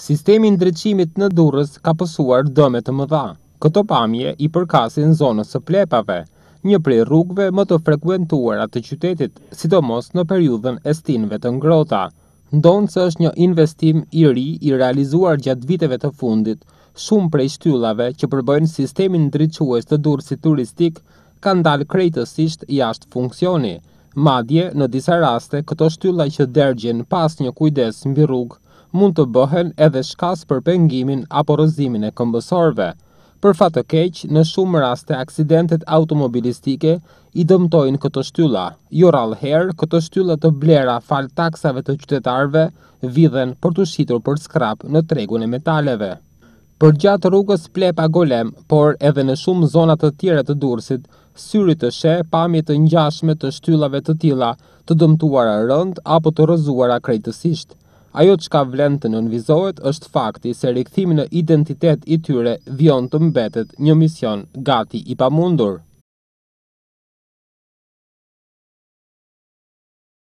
Sistemi i ndriçimit në Durrës ka pësuar dëme të mëdha. Këto pamje i përkasin në zonës së plepave, një prej rrugve më të frekuentuara të qytetit, sidomos në periudhën e stinëve të ngrohta. Ndonë se është një investim i ri i realizuar gjatë viteve të fundit, shumë prej shtyllave që përbëjnë sistemin ndriçues të Durrësit turistik kanë dalë krejtësisht jashtë funksioni. Madje në disa raste këto shtylla që dergjen pas një kujdes mbi rrugë mund të bëhen edhe shkas për pengimin apo rëzimin e këmbësorve. Për fatë të keq, në shumë raste aksidentet automobilistike i dëmtojnë këto shtylla. Jo herë, këto shtylla të blera fal taksave të qytetarëve vidhen për të shitur për skrap në tregun e metaleve. Për gjatë rrugës plepa golem, por edhe në shumë zonat të tjere të dursit, syri të she pamit të njashme të shtyllave të tila të dëmtuara rënd apo të rëzuara krejtësisht. Ajo që ka vlenë të nënvizohet është fakti se rikëthimi në identitet i tyre vion të mbetet një mision gati i pamundur.